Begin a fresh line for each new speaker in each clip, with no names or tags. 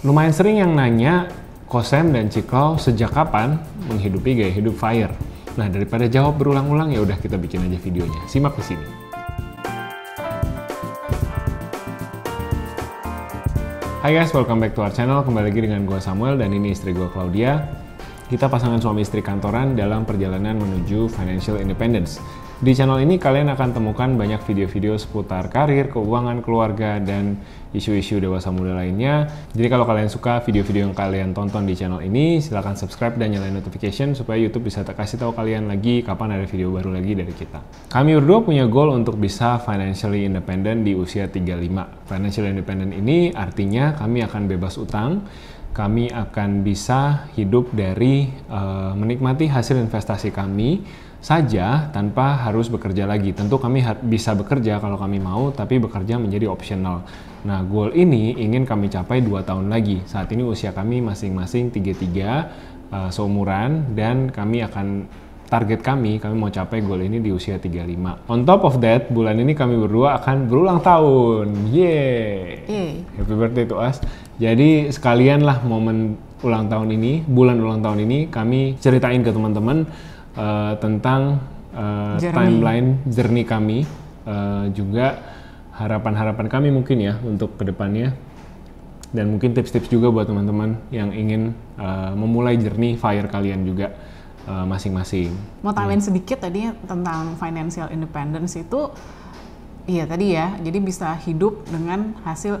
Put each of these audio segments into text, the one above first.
Lumayan sering yang nanya, Kosem dan Cikau sejak kapan menghidupi gaya hidup fire? Nah, daripada jawab berulang-ulang ya udah kita bikin aja videonya. Simak di sini. Hai guys, welcome back to our channel. Kembali lagi dengan gue Samuel dan ini istri gue Claudia. Kita pasangan suami istri kantoran dalam perjalanan menuju financial independence. Di channel ini kalian akan temukan banyak video-video seputar karir, keuangan, keluarga, dan isu-isu dewasa muda lainnya. Jadi kalau kalian suka video-video yang kalian tonton di channel ini, silahkan subscribe dan nyalain notification supaya YouTube bisa kasih tahu kalian lagi kapan ada video baru lagi dari kita. Kami berdua punya goal untuk bisa financially independent di usia 35. Financially independent ini artinya kami akan bebas utang, kami akan bisa hidup dari uh, menikmati hasil investasi kami saja tanpa harus bekerja lagi. Tentu kami bisa bekerja kalau kami mau, tapi bekerja menjadi optional. Nah, goal ini ingin kami capai dua tahun lagi. Saat ini usia kami masing-masing 33 uh, eh, seumuran dan kami akan target kami, kami mau capai goal ini di usia 35. On top of that, bulan ini kami berdua akan berulang tahun. Yeay! Yeay. Happy birthday to us. Jadi sekalian lah momen ulang tahun ini, bulan ulang tahun ini, kami ceritain ke teman-teman uh, tentang uh, journey. timeline jernih kami. Uh, juga harapan-harapan kami mungkin ya untuk kedepannya. Dan mungkin tips-tips juga buat teman-teman yang ingin uh, memulai jernih fire kalian juga Eh, masing-masing.
Uh, Mau tambahin hmm. Iya. sedikit tadi tentang financial independence itu, iya tadi ya, jadi bisa hidup dengan hasil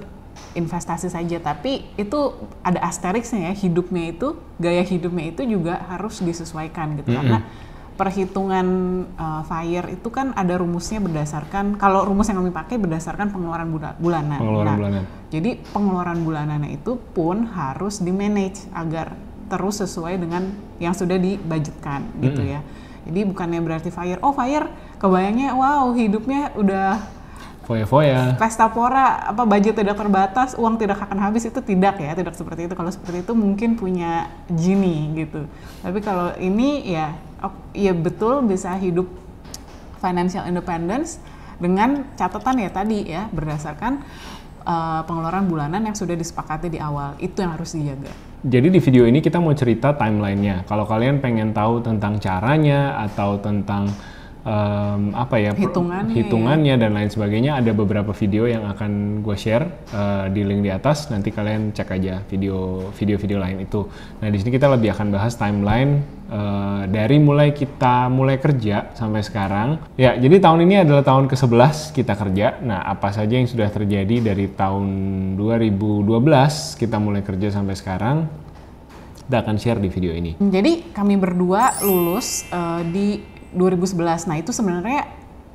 investasi saja, tapi itu ada asteriknya ya, hidupnya itu, gaya hidupnya itu juga harus disesuaikan gitu, mm -hmm. karena perhitungan uh, fire itu kan ada rumusnya berdasarkan kalau rumus yang kami pakai berdasarkan pengeluaran bulanan. Pengeluaran nah, bulanan. Jadi pengeluaran bulanannya itu pun harus di manage agar terus sesuai dengan yang sudah dibudgetkan hmm. gitu ya. Jadi bukannya berarti fire, oh fire kebayangnya wow hidupnya udah
foya-foya.
Pesta pora, apa budget tidak terbatas, uang tidak akan habis itu tidak ya, tidak seperti itu. Kalau seperti itu mungkin punya genie gitu. Tapi kalau ini ya, ya betul bisa hidup financial independence dengan catatan ya tadi ya berdasarkan Eh, pengeluaran bulanan yang sudah disepakati di awal. Itu yang harus dijaga.
Jadi di video ini kita mau cerita timelinenya. Kalau kalian pengen tahu tentang caranya atau tentang um, apa ya hitungannya, hitungannya dan lain sebagainya ada beberapa video yang akan gue share uh, di link di atas nanti kalian cek aja video video video lain itu nah di sini kita lebih akan bahas timeline uh, dari mulai kita mulai kerja sampai sekarang ya jadi tahun ini adalah tahun ke 11 kita kerja nah apa saja yang sudah terjadi dari tahun 2012 kita mulai kerja sampai sekarang kita akan share di video ini.
Jadi kami berdua lulus uh, di 2011. Nah, itu sebenarnya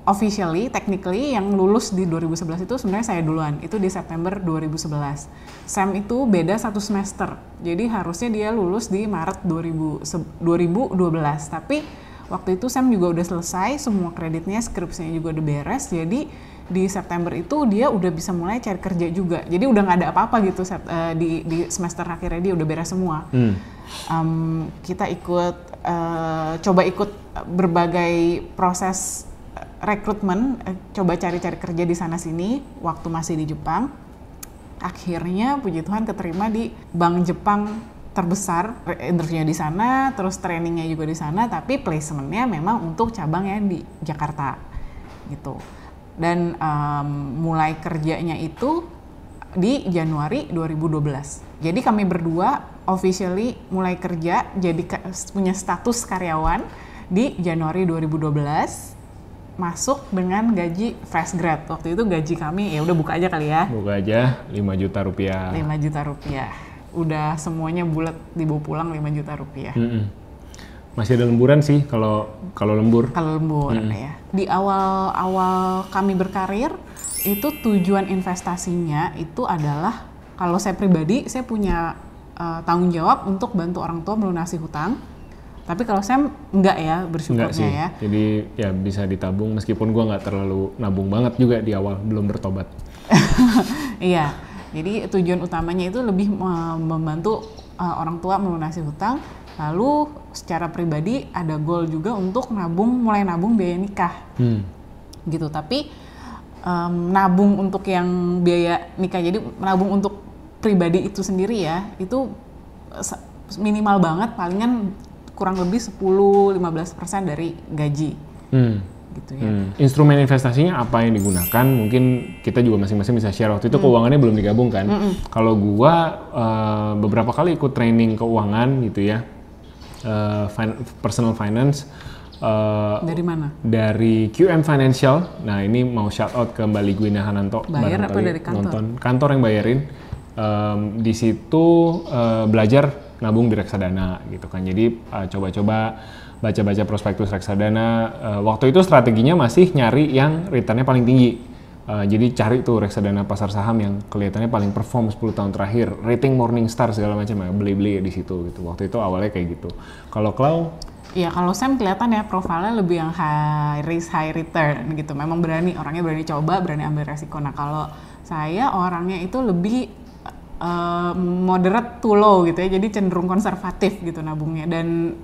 officially, technically yang lulus di 2011 itu sebenarnya saya duluan. Itu di September 2011. Sam itu beda satu semester. Jadi harusnya dia lulus di Maret 2000, 2012. Tapi waktu itu Sam juga udah selesai, semua kreditnya, skripsinya juga udah beres. Jadi di September itu dia udah bisa mulai cari kerja juga jadi udah nggak ada apa-apa gitu set, uh, eh, di, di semester akhirnya dia udah beres semua hmm. um, kita ikut uh, coba ikut berbagai proses rekrutmen uh, coba cari-cari kerja di sana sini waktu masih di Jepang akhirnya puji Tuhan keterima di bank Jepang terbesar interviewnya di sana terus trainingnya juga di sana tapi placementnya memang untuk cabang yang di Jakarta gitu dan um, mulai kerjanya itu di Januari 2012. Jadi kami berdua officially mulai kerja jadi punya status karyawan di Januari 2012 masuk dengan gaji fresh grad.
Waktu itu gaji kami ya udah buka aja kali ya. Buka aja 5 juta rupiah. 5
juta rupiah. Udah semuanya bulat dibawa pulang 5 juta rupiah. Mm
-hmm. Masih ada lemburan sih kalau kalau lembur. Kalau lembur hmm. ya.
Di awal-awal kami berkarir itu tujuan investasinya itu adalah kalau saya pribadi saya punya uh, tanggung jawab untuk bantu orang tua melunasi hutang. Tapi kalau saya enggak ya bersyukurnya enggak sih. ya.
Jadi ya bisa ditabung meskipun gua nggak terlalu nabung banget juga di awal belum bertobat.
iya. Jadi tujuan utamanya itu lebih eh, membantu eh, orang tua melunasi hutang Lalu secara pribadi ada goal juga untuk nabung mulai nabung biaya nikah. Hmm. Gitu, tapi um, nabung untuk yang biaya nikah. Jadi nabung untuk pribadi itu sendiri ya, itu minimal banget palingan kurang lebih 10-15% dari gaji.
Hmm. Gitu ya. Hmm. Instrumen investasinya apa yang digunakan? Mungkin kita juga masing-masing bisa share. Waktu itu hmm. keuangannya belum digabung kan? Hmm. Kalau gua uh, beberapa kali ikut training keuangan gitu ya uh, personal finance. Uh, dari mana? Dari QM Financial. Nah ini mau shout out ke Mbak Ligwina Hananto. Bayar apa dari kantor? Nonton. Kantor yang bayarin. Um, di situ uh, belajar nabung di reksadana gitu kan. Jadi coba coba-coba baca-baca prospektus reksadana. Uh, waktu itu strateginya masih nyari yang returnnya paling tinggi Eh, jadi cari tuh reksadana pasar saham yang kelihatannya paling perform 10 tahun terakhir, rating Morningstar segala macam ya, beli-beli ya di situ gitu. Waktu itu awalnya kayak gitu. Kalau Klau?
Iya, kalau Sam kelihatan ya profilnya lebih yang high risk high return gitu. Memang berani orangnya berani coba, berani ambil resiko. Nah, kalau saya orangnya itu lebih uh, moderate to low gitu ya. Jadi cenderung konservatif gitu nabungnya dan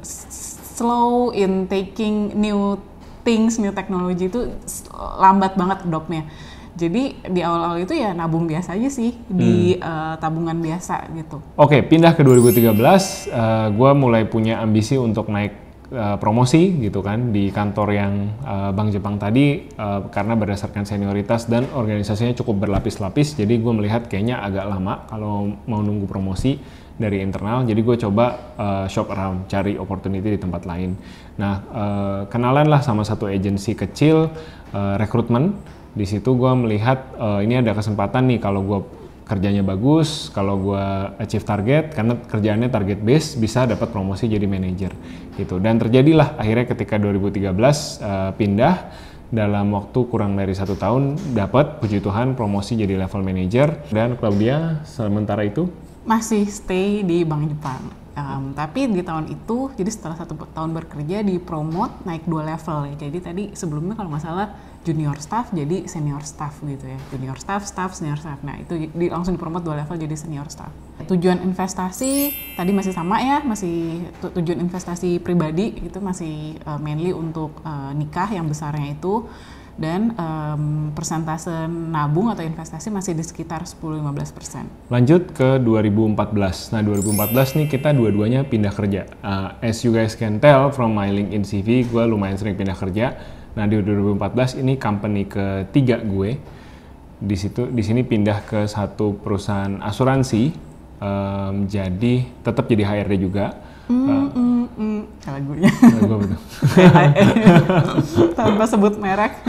slow in taking new things, new technology itu lambat banget doknya. Jadi di awal-awal itu ya nabung biasa aja sih di uh, tabungan biasa gitu.
Oke, okay, pindah ke 2013, uh, gue mulai punya ambisi untuk naik uh, promosi gitu kan di kantor yang uh, Bank Jepang tadi uh, karena berdasarkan senioritas dan organisasinya cukup berlapis-lapis jadi gue melihat kayaknya agak lama kalau mau nunggu promosi dari internal jadi gue coba uh, shop around cari opportunity di tempat lain nah uh, kenalan lah sama satu agensi kecil uh, rekrutmen di situ gue melihat uh, ini ada kesempatan nih kalau gue kerjanya bagus, kalau gue achieve target, karena kerjaannya target base bisa dapat promosi jadi manager gitu. Dan terjadilah akhirnya ketika 2013 uh, eh, pindah dalam waktu kurang dari satu tahun dapat puji Tuhan promosi jadi level manager dan Claudia sementara itu
masih stay di Bank Jepang. Um, tapi di tahun itu, jadi setelah satu tahun bekerja, dipromot naik dua level ya. Jadi tadi sebelumnya kalau nggak salah junior staff jadi senior staff gitu ya junior staff staff senior staff nah itu di, langsung dipromot dua level jadi senior staff tujuan investasi tadi masih sama ya masih tujuan investasi pribadi itu masih uh, mainly untuk uh, nikah yang besarnya itu dan um, persentase nabung atau investasi masih di sekitar 10-15%.
Lanjut ke 2014. Nah, 2014 nih kita dua-duanya pindah kerja. Uh, as you guys can tell from my LinkedIn CV, gue lumayan sering pindah kerja Nah di 2014 ini company ketiga gue di situ di sini pindah ke satu perusahaan asuransi um, jadi tetap jadi HRD juga. lagunya. Lagu betul.
Tanpa sebut merek.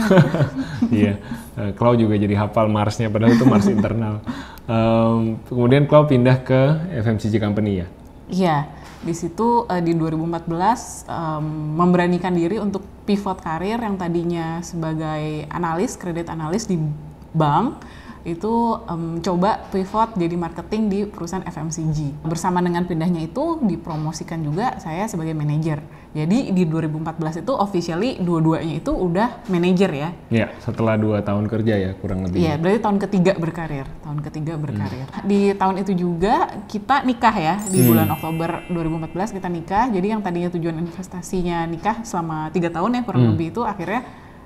Iya, yeah.
uh, Klau juga jadi hafal Marsnya padahal itu Mars internal. Um, kemudian Klau pindah ke FMCG Company ya. Iya.
Yeah di situ uh, di 2014 um, memberanikan diri untuk pivot karir yang tadinya sebagai analis kredit analis di bank itu um, coba pivot jadi marketing di perusahaan FMCG. Bersama dengan pindahnya itu dipromosikan juga saya sebagai manajer. Jadi di 2014 itu officially dua-duanya itu udah manajer ya.
Iya, setelah dua tahun kerja ya kurang lebih. Iya,
berarti tahun ketiga berkarir. Tahun ketiga berkarir. Hmm. Di tahun itu juga kita nikah ya di hmm. bulan Oktober 2014 kita nikah. Jadi yang tadinya tujuan investasinya nikah selama tiga tahun ya kurang hmm. lebih itu akhirnya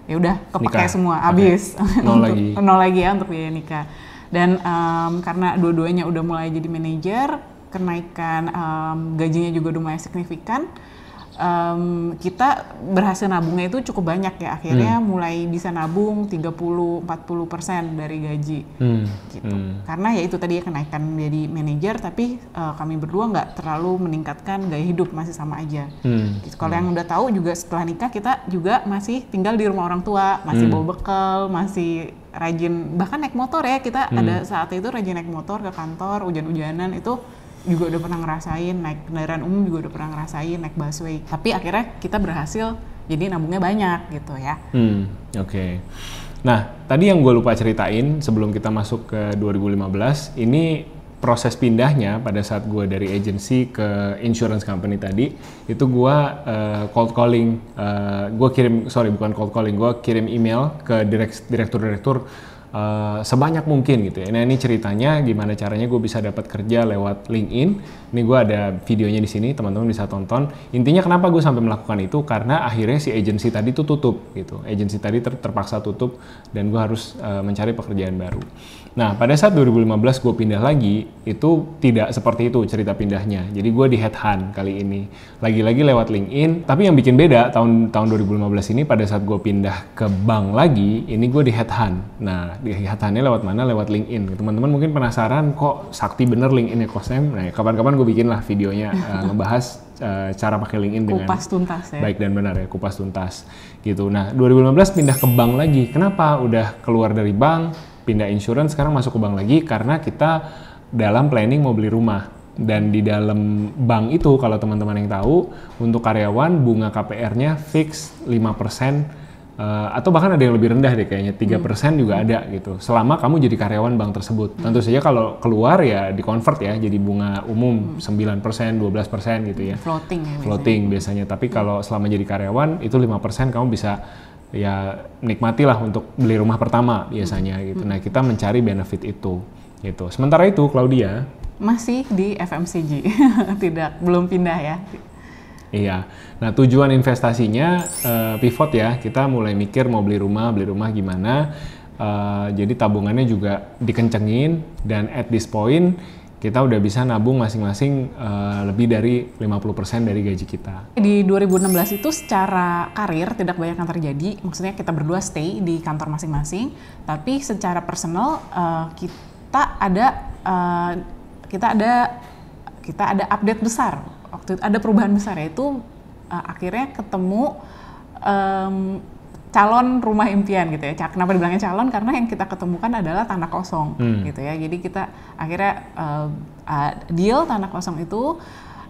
ya udah
kepakai nikah. semua habis okay. nol lagi nol
lagi ya untuk biaya nikah dan um, karena dua-duanya udah mulai jadi manajer kenaikan um, gajinya juga udah mulai signifikan um, kita berhasil nabungnya itu cukup banyak ya akhirnya hmm. mulai bisa nabung 30-40 persen dari gaji
hmm. gitu hmm.
karena ya itu tadi ya kenaikan jadi manajer tapi uh, kami berdua nggak terlalu meningkatkan gaya hidup masih sama aja hmm. gitu. kalau hmm. yang udah tahu juga setelah nikah kita juga masih tinggal di rumah orang tua masih hmm. bawa bekal masih rajin bahkan naik motor ya kita hmm. ada saat itu rajin naik motor ke kantor hujan-hujanan itu juga udah pernah ngerasain naik kendaraan umum juga udah pernah ngerasain naik busway tapi akhirnya kita berhasil jadi nabungnya banyak gitu ya
hmm, oke okay. nah tadi yang gue lupa ceritain sebelum kita masuk ke 2015 ini proses pindahnya pada saat gue dari agency ke insurance company tadi itu gue uh, cold calling uh, eh, gue kirim sorry bukan cold calling gue kirim email ke direkt, direktur direktur Eh, sebanyak mungkin gitu ya. Nah ini ceritanya gimana caranya gue bisa dapat kerja lewat LinkedIn. Ini gue ada videonya di sini, teman-teman bisa tonton. Intinya kenapa gue sampai melakukan itu karena akhirnya si agensi tadi tuh tutup gitu. Agensi tadi ter terpaksa tutup dan gue harus uh, mencari pekerjaan baru. Nah, pada saat 2015 gue pindah lagi, itu tidak seperti itu cerita pindahnya. Jadi gue di headhunt kali ini. Lagi-lagi lewat LinkedIn. Tapi yang bikin beda tahun tahun 2015 ini pada saat gue pindah ke bank lagi, ini gue di headhunt. Nah, di headhuntnya lewat mana? Lewat LinkedIn. Teman-teman mungkin penasaran kok sakti bener LinkedIn ekosistem. Ya, nah, ya, kapan-kapan gue bikin lah videonya uh, ngebahas eh, cara pakai LinkedIn dengan kupas
tuntas ya. Baik
dan benar ya, kupas tuntas gitu. Nah, 2015 pindah ke bank lagi. Kenapa? Udah keluar dari bank, pindah insurance sekarang masuk ke bank lagi karena kita dalam planning mau beli rumah dan di dalam bank itu kalau teman-teman yang tahu untuk karyawan bunga KPR-nya fix 5% uh, eh, atau bahkan ada yang lebih rendah deh kayaknya 3% hmm. juga ada gitu selama kamu jadi karyawan bank tersebut hmm. tentu saja kalau keluar ya di convert ya jadi bunga umum hmm. 9% 12% gitu ya floating ya floating biasanya, biasanya. tapi kalau selama jadi karyawan itu 5% kamu bisa ya nikmatilah untuk beli rumah pertama biasanya hmm. gitu. Hmm. Nah kita mencari benefit itu gitu. Sementara itu Claudia
masih di FMCG, tidak belum pindah ya.
Iya. Nah tujuan investasinya uh, pivot ya. Kita mulai mikir mau beli rumah, beli rumah gimana. Uh, jadi tabungannya juga dikencengin dan at this point kita udah bisa nabung masing-masing uh, lebih dari 50% dari gaji kita.
Di 2016 itu secara karir tidak banyak yang terjadi, maksudnya kita berdua stay di kantor masing-masing, tapi secara personal uh, kita ada uh, kita ada kita ada update besar. Waktu itu ada perubahan besar yaitu uh, akhirnya ketemu um, calon rumah impian gitu ya. Kenapa dibilangnya calon? Karena yang kita ketemukan adalah tanah kosong hmm. gitu ya. Jadi kita akhirnya uh, uh, deal tanah kosong itu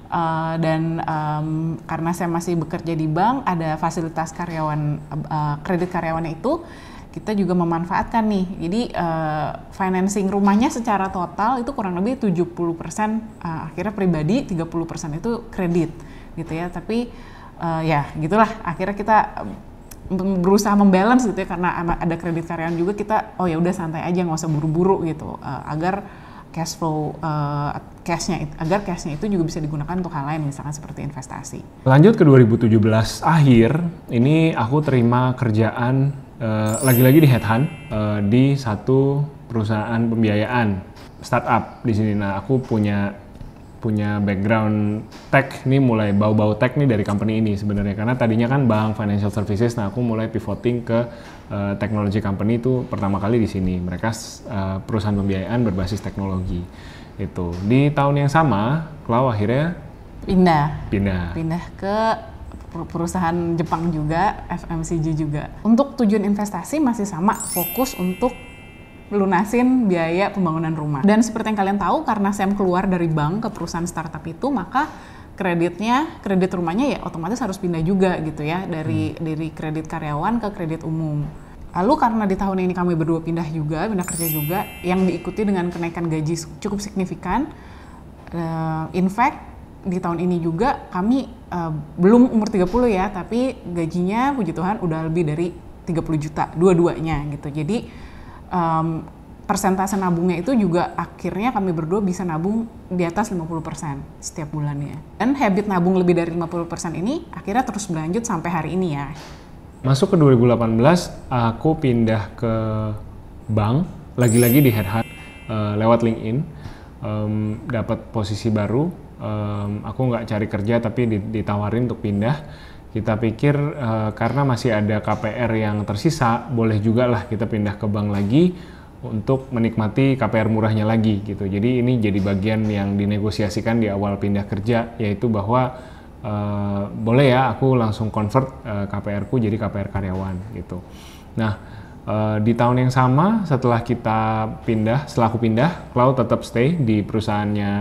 Uh, dan um, karena saya masih bekerja di bank, ada fasilitas karyawan uh, kredit karyawan itu kita juga memanfaatkan nih. Jadi uh, financing rumahnya secara total itu kurang lebih 70% uh, akhirnya pribadi, 30% itu kredit gitu ya. Tapi uh, ya gitulah akhirnya kita berusaha membalance gitu ya karena ada kredit karyawan juga kita oh ya udah santai aja nggak usah buru-buru gitu uh, agar cash flow uh, cashnya agar cashnya itu juga bisa digunakan untuk hal lain misalkan seperti investasi.
Lanjut ke 2017 akhir ini aku terima kerjaan eh, lagi-lagi uh, di headhunt uh, di satu perusahaan pembiayaan startup di sini. Nah aku punya punya background tech nih mulai bau-bau tech nih dari company ini sebenarnya karena tadinya kan bank financial services nah aku mulai pivoting ke uh, eh, technology company itu pertama kali di sini mereka uh, perusahaan pembiayaan berbasis teknologi itu di tahun yang sama Klau akhirnya pindah pindah
pindah ke perusahaan Jepang juga FMCG juga untuk tujuan investasi masih sama fokus untuk lunasin biaya pembangunan rumah. Dan seperti yang kalian tahu, karena Sam keluar dari bank ke perusahaan startup itu, maka kreditnya, kredit rumahnya ya otomatis harus pindah juga gitu ya dari hmm. dari kredit karyawan ke kredit umum. Lalu karena di tahun ini kami berdua pindah juga, pindah kerja juga, yang diikuti dengan kenaikan gaji cukup signifikan. Uh, in fact, di tahun ini juga kami uh, belum umur 30 ya, tapi gajinya puji Tuhan udah lebih dari 30 juta dua-duanya gitu. Jadi um, persentase nabungnya itu juga akhirnya kami berdua bisa nabung di atas 50% setiap bulannya. Dan habit nabung lebih dari 50% ini akhirnya terus berlanjut sampai hari ini ya.
Masuk ke 2018, aku pindah ke bank, lagi-lagi di Headhunt, uh, lewat LinkedIn, um, dapat posisi baru, um, aku nggak cari kerja tapi ditawarin untuk pindah kita pikir e, karena masih ada KPR yang tersisa, boleh juga lah kita pindah ke bank lagi untuk menikmati KPR murahnya lagi gitu. Jadi ini jadi bagian yang dinegosiasikan di awal pindah kerja, yaitu bahwa e, boleh ya aku langsung convert e, eh, KPR ku jadi KPR karyawan gitu. Nah di tahun yang sama setelah kita pindah, setelah aku pindah, Cloud tetap stay di perusahaannya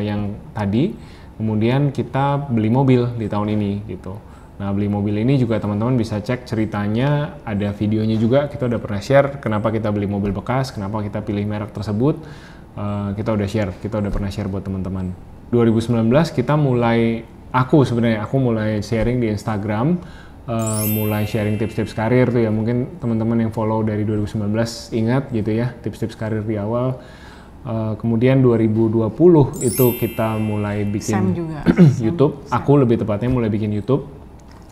yang tadi. Kemudian kita beli mobil di tahun ini gitu Nah, beli mobil ini juga teman-teman bisa cek ceritanya, ada videonya juga, kita udah pernah share kenapa kita beli mobil bekas, kenapa kita pilih merek tersebut. Uh, kita udah share, kita udah pernah share buat teman-teman. 2019 kita mulai aku sebenarnya aku mulai sharing di Instagram, uh, mulai sharing tips-tips karir tuh ya. Mungkin teman-teman yang follow dari 2019 ingat gitu ya, tips-tips karir di awal. Uh, kemudian 2020 itu kita mulai bikin YouTube. Sam. Aku lebih tepatnya mulai bikin YouTube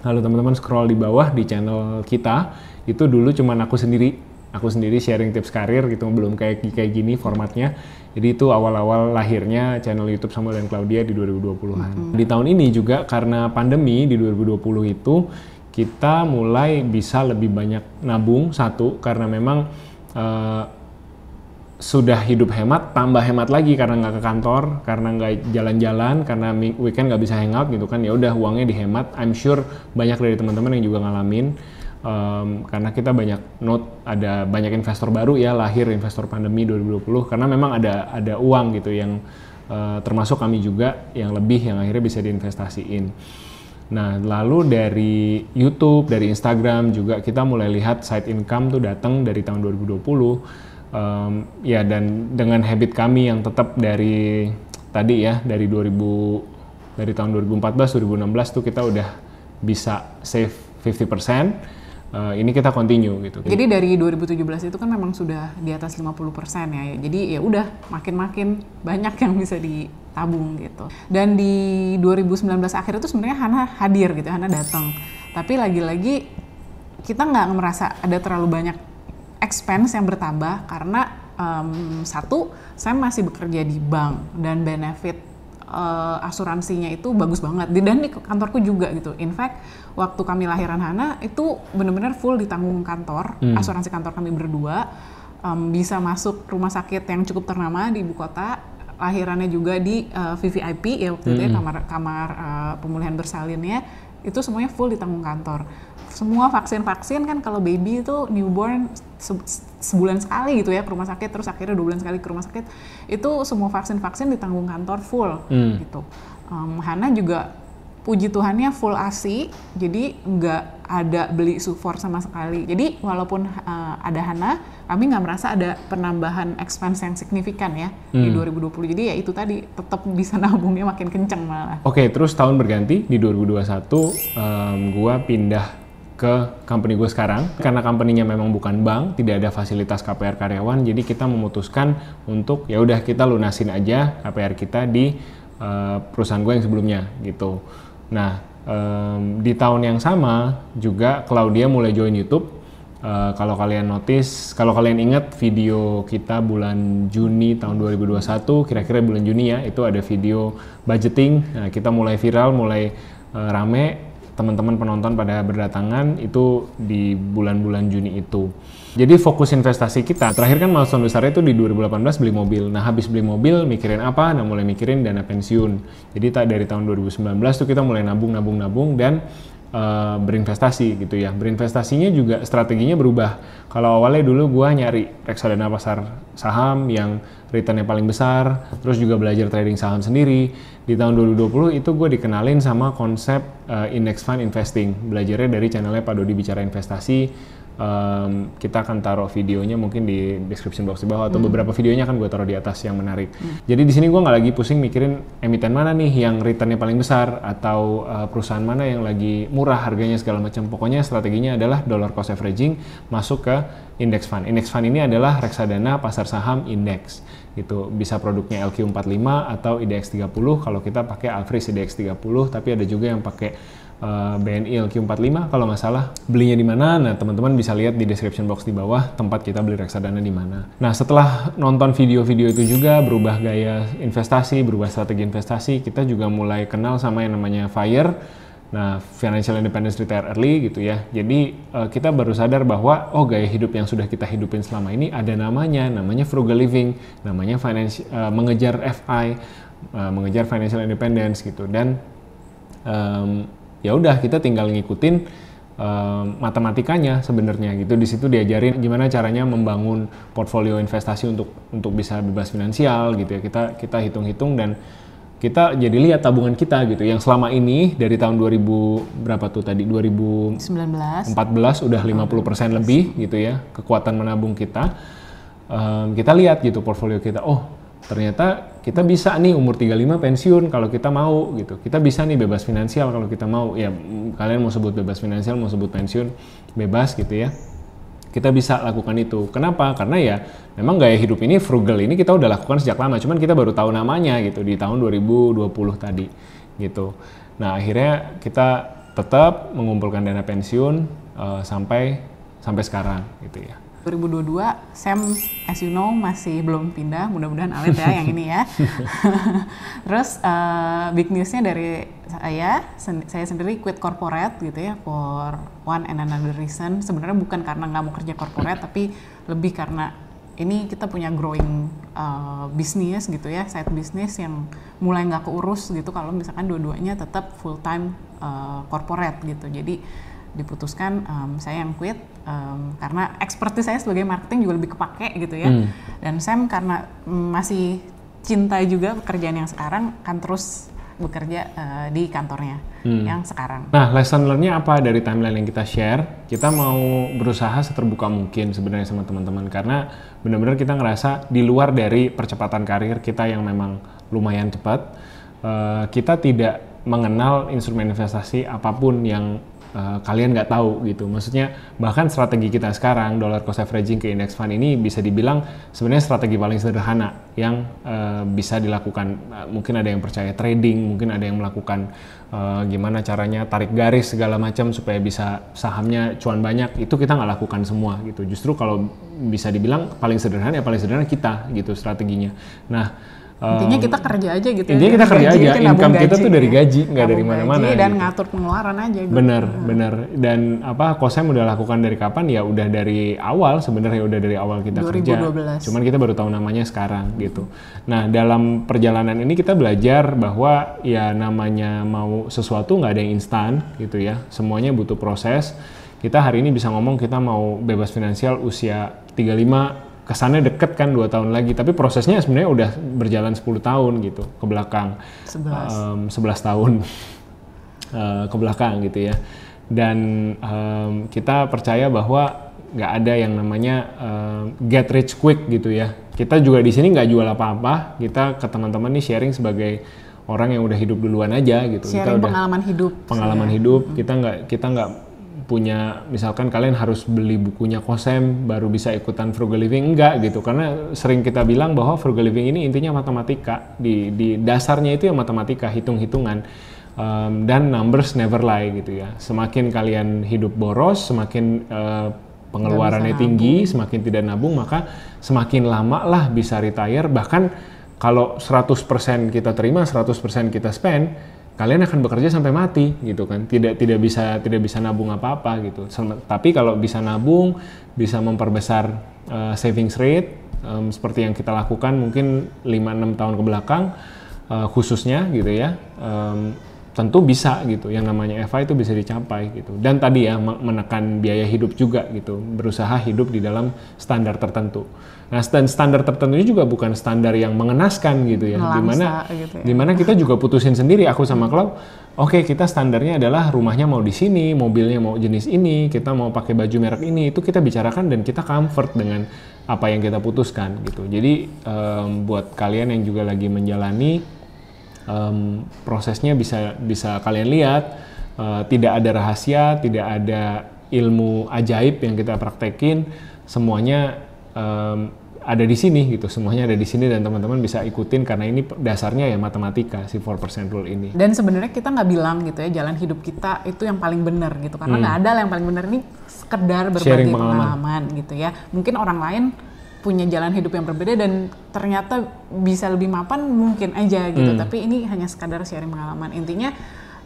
lalu teman-teman scroll di bawah di channel kita itu dulu cuman aku sendiri aku sendiri sharing tips karir gitu belum kayak kayak gini formatnya jadi itu awal-awal lahirnya channel YouTube Samuel dan Claudia di 2020-an. Mm -hmm. Di tahun ini juga karena pandemi di 2020 itu kita mulai bisa lebih banyak nabung satu karena memang uh, sudah hidup hemat, tambah hemat lagi karena nggak ke kantor, karena nggak jalan-jalan, karena weekend nggak bisa hangout gitu kan, ya udah uangnya dihemat. I'm sure banyak dari teman-teman yang juga ngalamin um, karena kita banyak note, ada banyak investor baru ya lahir investor pandemi 2020 karena memang ada ada uang gitu yang uh, termasuk kami juga yang lebih yang akhirnya bisa diinvestasiin. Nah, lalu dari YouTube, dari Instagram juga kita mulai lihat side income tuh datang dari tahun 2020 um, ya dan dengan habit kami yang tetap dari tadi ya dari 2000 dari tahun 2014 2016 tuh kita udah bisa save 50 uh, eh, ini kita continue gitu. Jadi dari
2017 itu kan memang sudah di atas 50% ya. Jadi ya udah makin-makin banyak yang bisa ditabung gitu. Dan di 2019 akhir itu sebenarnya Hana hadir gitu, Hana datang. Tapi lagi-lagi kita nggak merasa ada terlalu banyak expense yang bertambah karena um, satu saya masih bekerja di bank dan benefit uh, asuransinya itu bagus banget dan di kantorku juga gitu. In fact, waktu kami lahiran Hana itu benar-benar full ditanggung kantor, hmm. asuransi kantor kami berdua um, bisa masuk rumah sakit yang cukup ternama di ibu kota. Lahirannya juga di uh, eh, VVIP ya waktu hmm. itu ya, hmm. kamar kamar uh, pemulihan bersalinnya itu semuanya full ditanggung kantor. Semua vaksin-vaksin kan kalau baby itu newborn se sebulan sekali gitu ya ke rumah sakit terus akhirnya dua bulan sekali ke rumah sakit itu semua vaksin vaksin ditanggung kantor full hmm. gitu um, Hana juga puji Tuhannya full asi jadi nggak ada beli support sama sekali jadi walaupun uh, ada Hana kami nggak merasa ada penambahan expense yang signifikan ya hmm. di 2020 jadi ya itu tadi tetap bisa nabungnya makin kenceng malah
oke okay, terus tahun berganti di 2021 um, gua pindah ke company gue sekarang ya. karena company-nya memang bukan bank tidak ada fasilitas KPR karyawan jadi kita memutuskan untuk ya udah kita lunasin aja KPR kita di uh, perusahaan gue yang sebelumnya gitu nah um, di tahun yang sama juga Claudia mulai join YouTube Uh, kalau kalian notice, kalau kalian ingat video kita bulan Juni tahun 2021, kira-kira bulan Juni ya, itu ada video budgeting. Nah, kita mulai viral, mulai uh, rame teman-teman penonton pada berdatangan itu di bulan-bulan Juni itu. Jadi fokus investasi kita, terakhir kan milestone besar itu di 2018 beli mobil. Nah habis beli mobil mikirin apa? Nah mulai mikirin dana pensiun. Jadi tak dari tahun 2019 tuh kita mulai nabung, nabung, nabung dan uh, berinvestasi gitu ya. Berinvestasinya juga strateginya berubah. Kalau awalnya dulu gue nyari reksadana pasar saham yang returnnya paling besar, terus juga belajar trading saham sendiri. Di tahun 2020 itu gue dikenalin sama konsep uh, index fund investing. Belajarnya dari channelnya Pak Dodi Bicara Investasi um, kita akan taruh videonya mungkin di description box di bawah atau hmm. beberapa videonya akan gue taruh di atas yang menarik. Hmm. Jadi di sini gue nggak lagi pusing mikirin emiten mana nih yang returnnya paling besar atau uh, perusahaan mana yang lagi murah harganya segala macam. Pokoknya strateginya adalah dollar cost averaging masuk ke index fund. Index fund ini adalah reksadana pasar saham indeks itu Bisa produknya LQ45 atau IDX30 kalau kita pakai average IDX30 tapi ada juga yang pakai Eh, BNI LQ45 kalau nggak salah belinya di mana nah teman-teman bisa lihat di description box di bawah tempat kita beli reksadana di mana nah setelah nonton video-video itu juga berubah gaya investasi berubah strategi investasi kita juga mulai kenal sama yang namanya FIRE Nah, financial independence retire early gitu ya. Jadi eh, kita baru sadar bahwa oh gaya hidup yang sudah kita hidupin selama ini ada namanya, namanya frugal living, namanya finance uh, mengejar FI, uh, mengejar financial independence gitu. Dan um, ya udah kita tinggal ngikutin uh, matematikanya sebenarnya gitu di situ diajarin gimana caranya membangun portfolio investasi untuk untuk bisa bebas finansial gitu ya kita kita hitung-hitung dan kita jadi lihat tabungan kita gitu yang selama ini dari tahun 2000 berapa tuh tadi 2019 14 udah 50% lebih gitu ya kekuatan menabung kita um, kita lihat gitu portfolio kita oh ternyata kita bisa nih umur 35 pensiun kalau kita mau gitu. Kita bisa nih bebas finansial kalau kita mau. Ya kalian mau sebut bebas finansial, mau sebut pensiun, bebas gitu ya. Kita bisa lakukan itu. Kenapa? Karena ya memang gaya hidup ini frugal ini kita udah lakukan sejak lama. Cuman kita baru tahu namanya gitu di tahun 2020 tadi gitu. Nah akhirnya kita tetap mengumpulkan dana pensiun uh, sampai sampai sekarang gitu ya.
2022 Sam as you know masih belum pindah mudah-mudahan Alet ya yang ini ya terus uh, big newsnya dari saya sen saya sendiri quit corporate gitu ya for one and another reason sebenarnya bukan karena nggak mau kerja corporate tapi lebih karena ini kita punya growing uh, eh, bisnis gitu ya side bisnis yang mulai nggak keurus gitu kalau misalkan dua-duanya tetap full time uh, corporate gitu jadi diputuskan um, saya yang quit um, karena ekspertis saya sebagai marketing juga lebih kepake gitu ya. Hmm. Dan Sam karena um, masih cinta juga pekerjaan yang sekarang kan terus bekerja uh, di kantornya hmm. yang sekarang.
Nah, lesson learn-nya apa dari timeline yang kita share? Kita mau berusaha seterbuka mungkin sebenarnya sama teman-teman karena benar-benar kita ngerasa di luar dari percepatan karir kita yang memang lumayan cepat, uh, kita tidak mengenal instrumen investasi apapun yang Eh, kalian nggak tahu gitu. Maksudnya bahkan strategi kita sekarang dollar cost averaging ke index fund ini bisa dibilang sebenarnya strategi paling sederhana yang uh, bisa dilakukan. Eh, mungkin ada yang percaya trading, mungkin ada yang melakukan uh, gimana caranya tarik garis segala macam supaya bisa sahamnya cuan banyak. Itu kita nggak lakukan semua gitu. Justru kalau bisa dibilang paling sederhana ya paling sederhana kita gitu strateginya. Nah intinya kita
kerja aja gitu intinya ya, kita kerja aja kita income gaji, kita tuh
dari ya. gaji nggak dari mana-mana dan gitu.
ngatur pengeluaran aja gitu. bener
nah. bener dan apa kosnya udah lakukan dari kapan ya udah dari awal sebenarnya udah dari awal kita 2012. kerja cuman kita baru tahu namanya sekarang gitu nah dalam perjalanan ini kita belajar bahwa ya namanya mau sesuatu nggak ada yang instan gitu ya semuanya butuh proses kita hari ini bisa ngomong kita mau bebas finansial usia 35 kesannya deket kan dua tahun lagi tapi prosesnya sebenarnya udah berjalan 10 tahun gitu ke belakang
11,
um, 11 tahun uh, ke belakang gitu ya dan um, kita percaya bahwa nggak ada yang namanya um, get rich quick gitu ya kita juga di sini nggak jual apa-apa kita ke teman-teman nih sharing sebagai orang yang udah hidup duluan aja gitu sharing kita udah
pengalaman hidup pengalaman
ya. hidup hmm. kita nggak kita nggak punya misalkan kalian harus beli bukunya Kosem baru bisa ikutan frugal living enggak gitu karena sering kita bilang bahwa frugal living ini intinya matematika di, di dasarnya itu ya matematika hitung-hitungan um, dan numbers never lie gitu ya semakin kalian hidup boros semakin uh, pengeluarannya tinggi nabung. semakin tidak nabung maka semakin lama lah bisa retire bahkan kalau 100% kita terima 100% kita spend kalian akan bekerja sampai mati gitu kan tidak tidak bisa tidak bisa nabung apa apa gitu tapi kalau bisa nabung bisa memperbesar uh, savings rate um, seperti yang kita lakukan mungkin 5-6 tahun ke belakang uh, khususnya gitu ya um, tentu bisa gitu yang namanya EVA itu bisa dicapai gitu dan tadi ya menekan biaya hidup juga gitu berusaha hidup di dalam standar tertentu nah standar tertentu juga bukan standar yang mengenaskan gitu ya Langsa, dimana gitu ya. dimana kita juga putusin sendiri aku sama Klau oke kita standarnya adalah rumahnya mau di sini mobilnya mau jenis ini kita mau pakai baju merek ini itu kita bicarakan dan kita comfort dengan apa yang kita putuskan gitu jadi um, buat kalian yang juga lagi menjalani um, prosesnya bisa bisa kalian lihat uh, tidak ada rahasia tidak ada ilmu ajaib yang kita praktekin semuanya um, ada di sini gitu semuanya ada di sini dan teman-teman bisa ikutin karena ini dasarnya ya matematika si 4% rule ini
dan sebenarnya kita nggak bilang gitu ya jalan hidup kita itu yang paling benar gitu karena nggak hmm. ada yang paling benar ini sekedar berbagi pengalaman. pengalaman gitu ya mungkin orang lain punya jalan hidup yang berbeda dan ternyata bisa lebih mapan mungkin aja gitu. Hmm. Tapi ini hanya sekadar sharing pengalaman. Intinya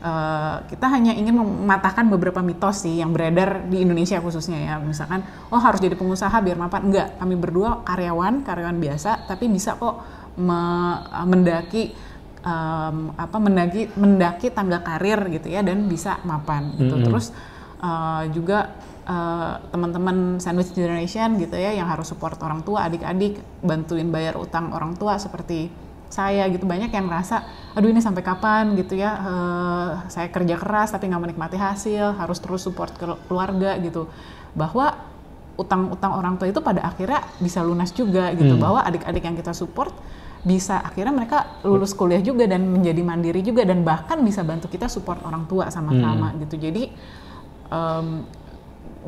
uh, kita hanya ingin mematahkan beberapa mitos sih yang beredar di Indonesia khususnya ya. Misalkan oh harus jadi pengusaha biar mapan. Enggak, kami berdua karyawan, karyawan biasa tapi bisa kok me eh, mendaki um, apa mendaki mendaki tangga karir gitu ya dan bisa mapan gitu. Hmm. Terus uh, juga Eh, teman-teman sandwich generation gitu ya yang harus support orang tua adik-adik bantuin bayar utang orang tua seperti saya gitu banyak yang merasa aduh ini sampai kapan gitu ya uh, saya kerja keras tapi nggak menikmati hasil harus terus support keluarga gitu bahwa utang-utang orang tua itu pada akhirnya bisa lunas juga gitu hmm. bahwa adik-adik yang kita support bisa akhirnya mereka lulus kuliah juga dan menjadi mandiri juga dan bahkan bisa bantu kita support orang tua sama-sama hmm. gitu jadi um,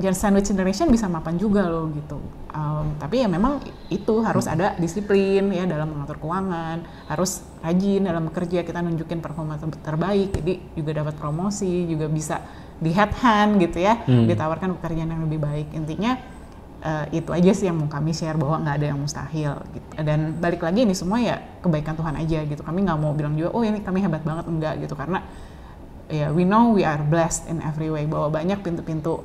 Your Sandwich Generation bisa mapan juga loh gitu. Um, tapi ya memang itu harus ada disiplin ya dalam mengatur keuangan, harus rajin dalam bekerja kita nunjukin performa terbaik, jadi juga dapat promosi, juga bisa di hand gitu ya, hmm. ditawarkan pekerjaan yang lebih baik. Intinya uh, itu aja sih yang mau kami share bahwa nggak ada yang mustahil gitu. dan balik lagi ini semua ya kebaikan Tuhan aja gitu kami nggak mau bilang juga oh ini kami hebat banget enggak gitu karena ya yeah, we know we are blessed in every way bahwa banyak pintu-pintu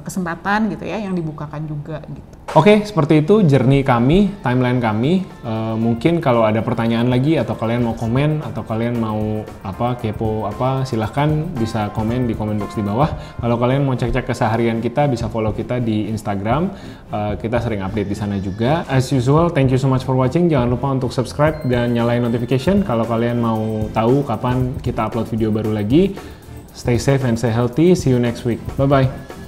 kesempatan gitu ya yang dibukakan juga gitu.
Oke, okay, seperti itu jernih kami, timeline kami. E, mungkin kalau ada pertanyaan lagi atau kalian mau komen atau kalian mau apa kepo apa silahkan bisa komen di comment box di bawah. Kalau kalian mau cek-cek keseharian kita bisa follow kita di Instagram. E, kita sering update di sana juga. As usual, thank you so much for watching. Jangan lupa untuk subscribe dan nyalain notification kalau kalian mau tahu kapan kita upload video baru lagi. Stay safe and stay healthy. See you next week. Bye bye.